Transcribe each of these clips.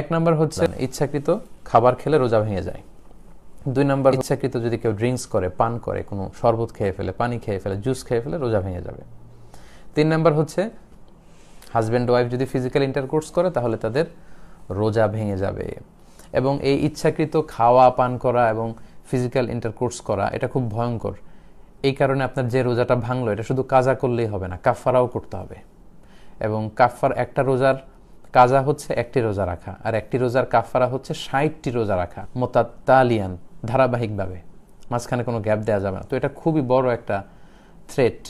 এক নাম্বার হচ্ছে ইচ্ছাকৃত খাবার খেলে রোজা ভেঙে যায় দুই নাম্বার ইচ্ছাকৃত যদি কেউ ড্রিঙ্কস করে পান করে কোনো শরবত খেয়ে ফেলে পানি খেয়ে ফেলে জুস খেয়ে ফেলে রোজা ভেঙে যাবে তিন নাম্বার হচ্ছে হাজব্যান্ড ওয়াইফ যদি ফিজিক্যাল ইন্টারকোর্স করে তাহলে তাদের রোজা ভেঙে যাবে এবং এই ইচ্ছাকৃত খাওয়া পান করা এবং ফিজিক্যাল ইন্টারকোর্স করা এটা খুব ভয়ঙ্কর এই কারণে আপনার যে রোজাটা ভাঙলো এটা শুধু কাজা করলেই হবে না কাফারাও করতে হবে এবং কাফার একটা রোজার কাজা হচ্ছে একটি রোজা রাখা আর একটি রোজার কাফারা হচ্ছে ষাটটি রোজা রাখা মোতাতালিয়ান ধারাবাহিকভাবে মাঝখানে কোনো গ্যাপ দেওয়া যাবে না তো এটা খুবই বড় একটা থ্রেট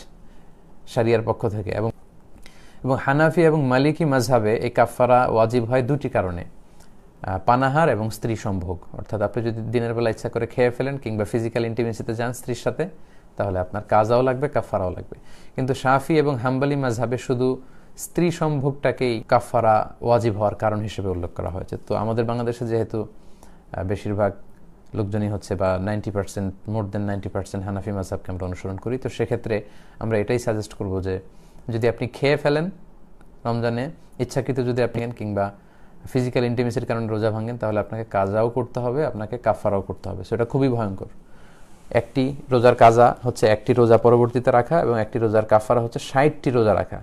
সারিয়ার পক্ষ থেকে এবং এবং হানাফি এবং মালিকি মাঝাবে এই কাফারা ওয়াজিব হয় দুটি কারণে পানাহার এবং স্ত্রী সম্ভোগ অর্থাৎ আপনি যদি দিনের বেলা ইচ্ছা করে খেয়ে ফেলেন কিংবা ফিজিক্যাল ইন্টিমেন্সিতে যান স্ত্রীর সাথে তাহলে আপনার কাজাও লাগবে কাফারাও লাগবে কিন্তু সাফি এবং হাম্বালি মাঝাবে শুধু স্ত্রী সম্ভোগটাকেই কাফারা ওয়াজিব হওয়ার কারণ হিসেবে উল্লেখ করা হয়েছে তো আমাদের বাংলাদেশে যেহেতু বেশিরভাগ লোকজনই হচ্ছে বা ninety percent more than ninety percent Hanafi মাসাবকে আমরা অনুসরণ করি তো সেক্ষেত্রে আমরা এটাই সাজেস্ট করব যে যদি আপনি খেয়ে ফেলেন রমজানে ইচ্ছাকৃত যদি আপনি কিংবা ফিজিক্যাল ইন্টিমেসির কারণে রোজা ভাঙেন তাহলে আপনাকে কাজাও করতে হবে আপনাকে কাফারাও করতে হবে সেটা খুবই ভয়ঙ্কর একটি রোজার কাজা হচ্ছে একটি রোজা পরবর্তীতে রাখা এবং একটি রোজার কাফারা হচ্ছে ষাটটি রোজা রাখা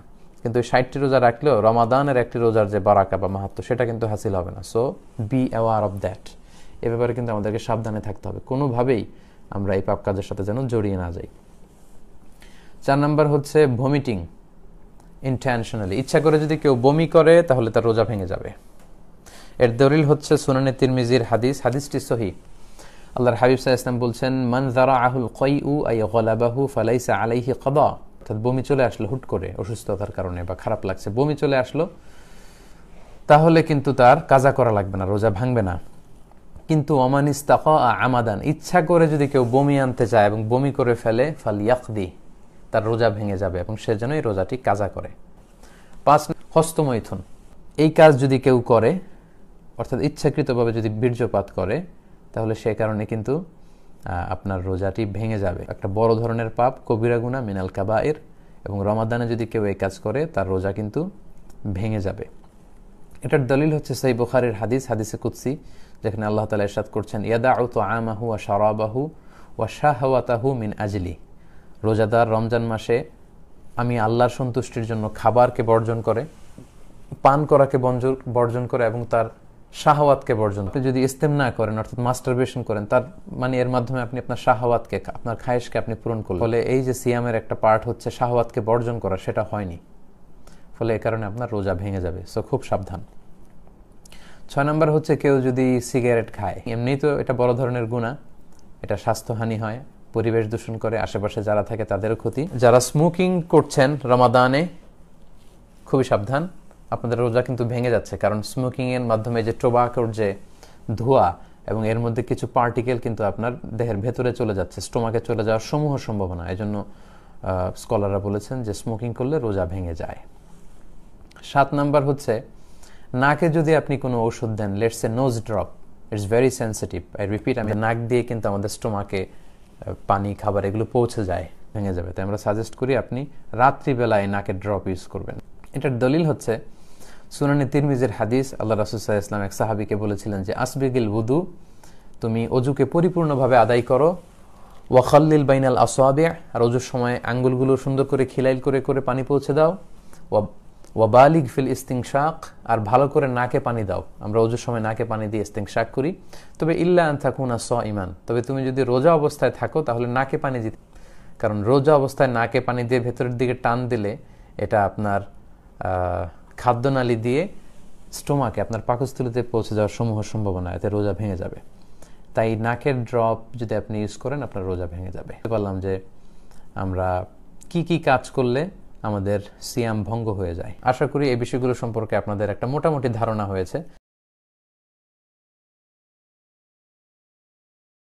কিন্তু ওই ষাটটি রোজা রাখলেও রমাদানের একটি রোজার যে বারাকা বা মাহাত্ম সেটা কিন্তু হাসিল হবে না so be aware of that এ ব্যাপারে কিন্তু আমাদেরকে সাবধানে থাকতে হবে কোনোভাবেই আমরা এই পাপ কাজের সাথে যেন জড়িয়ে না যাই চার নম্বর হচ্ছে ভমিটিং ইন্টেনশনালি ইচ্ছা করে যদি কেউ বমি করে তাহলে তার রোজা ভেঙে যাবে এর দলিল হচ্ছে সুনানে তিরমিজির হাদিস হাদিসটি সহি আল্লাহর হাবিব সাহা ইসলাম বলছেন মান জারা আহুল কই উ আই গলাবাহু ফালাইসা আলাইহি কদা অর্থাৎ বমি চলে আসলো হুট করে অসুস্থতার কারণে বা খারাপ লাগছে বমি চলে আসলো তাহলে কিন্তু তার কাজা করা লাগবে না রোজা ভাঙবে না কিন্তু অমানিস্তাকা আমাদান ইচ্ছা করে যদি কেউ বমি আনতে চায় এবং বমি করে ফেলে ফাল ইয়াকদি তার রোজা ভেঙে যাবে এবং সে যেন এই রোজাটি কাজা করে পাঁচ হস্তমৈথুন এই কাজ যদি কেউ করে অর্থাৎ ইচ্ছাকৃতভাবে যদি বীর্যপাত করে তাহলে সে কারণে কিন্তু আপনার রোজাটি ভেঙে যাবে একটা বড় ধরনের পাপ কবিরা গুণা মিনাল কাবায়ের এবং রমাদানে যদি কেউ এই কাজ করে তার রোজা কিন্তু ভেঙে যাবে এটার দলিল হচ্ছে সেই বোখারের হাদিস হাদিসে কুৎসি যেখানে আল্লাহ তালা ইরশাদ করছেন ইয়াদা আউত আমাহু ও শারাবাহু ওয়া শাহাওয়াতাহু মিন আজলি রোজাদার রমজান মাসে আমি আল্লাহর সন্তুষ্টির জন্য খাবারকে বর্জন করে পান করাকে বর্জন করে এবং তার শাহওয়াতকে বর্জন আপনি যদি ইস্তেম না করেন অর্থাৎ মাস্টারবেশন করেন তার মানে এর মাধ্যমে আপনি আপনার শাহওয়াতকে আপনার খায়েশকে আপনি পূরণ করলেন ফলে এই যে সিয়ামের একটা পার্ট হচ্ছে শাহওয়াতকে বর্জন করা সেটা হয়নি ফলে এ কারণে আপনার রোজা ভেঙে যাবে সো খুব সাবধান ছয় নম্বর হচ্ছে কেউ যদি সিগারেট খায় এমনি তো এটা বড় ধরনের গুণা এটা স্বাস্থ্যহানি হয় পরিবেশ দূষণ করে আশেপাশে যারা থাকে তাদেরও ক্ষতি যারা স্মোকিং করছেন রমাদানে খুবই সাবধান আপনাদের রোজা কিন্তু ভেঙে যাচ্ছে কারণ স্মোকিংয়ের মাধ্যমে যে টোবাকোর যে ধোয়া এবং এর মধ্যে কিছু পার্টিকেল কিন্তু আপনার দেহের ভেতরে চলে যাচ্ছে স্টোমাকে চলে যাওয়ার সমূহ সম্ভাবনা এই জন্য স্কলাররা বলেছেন যে স্মোকিং করলে রোজা ভেঙে যায় সাত নাম্বার হচ্ছে নাকে যদি আপনি কোনো ওষুধ দেন let's a nose drop it's very sensitive I repeat আমি নাক দিয়ে কিন্তু আমাদের স্টোমাকে পানি খাবার এগুলো পৌঁছে যায় ভেঙে যাবে তাই আমরা সাজেস্ট করি আপনি রাত্রিবেলায় নাকের ড্রপ ইউজ করবেন এটার দলিল হচ্ছে সুনানি তিরমিজের হাদিস আল্লাহ রাসুসাহ ইসলাম এক সাহাবিকে বলেছিলেন যে আসবেগিল উদু তুমি অজুকে পরিপূর্ণভাবে আদায় করো ওয়াখাল্লিল বাইনাল আসোয়াবে আর অজুর সময় আঙ্গুলগুলো সুন্দর করে খিলাইল করে করে পানি পৌঁছে দাও ওয়াবালিগ ফিল ইস্তিংশাক আর ভালো করে নাকে পানি দাও আমরা অজুর সময় নাকে পানি দিয়ে ইস্তিংশাক করি তবে ইল্লা থাকুন স ইমান তবে তুমি যদি রোজা অবস্থায় থাকো তাহলে নাকে পানি দিতে কারণ রোজা অবস্থায় নাকে পানি দিয়ে ভেতরের দিকে টান দিলে এটা আপনার খাদ্যনালী দিয়ে স্টোমাকে আপনার পাকস্থলিতে পৌঁছে যাওয়ার সমূহ সম্ভাবনা এতে রোজা ভেঙে যাবে তাই নাকের ড্রপ যদি আপনি ইউজ করেন আপনার রোজা ভেঙে যাবে বললাম যে আমরা কি কি কাজ করলে আমাদের সিয়াম ভঙ্গ হয়ে যায় আশা করি এই বিষয়গুলো সম্পর্কে আপনাদের একটা মোটামুটি ধারণা হয়েছে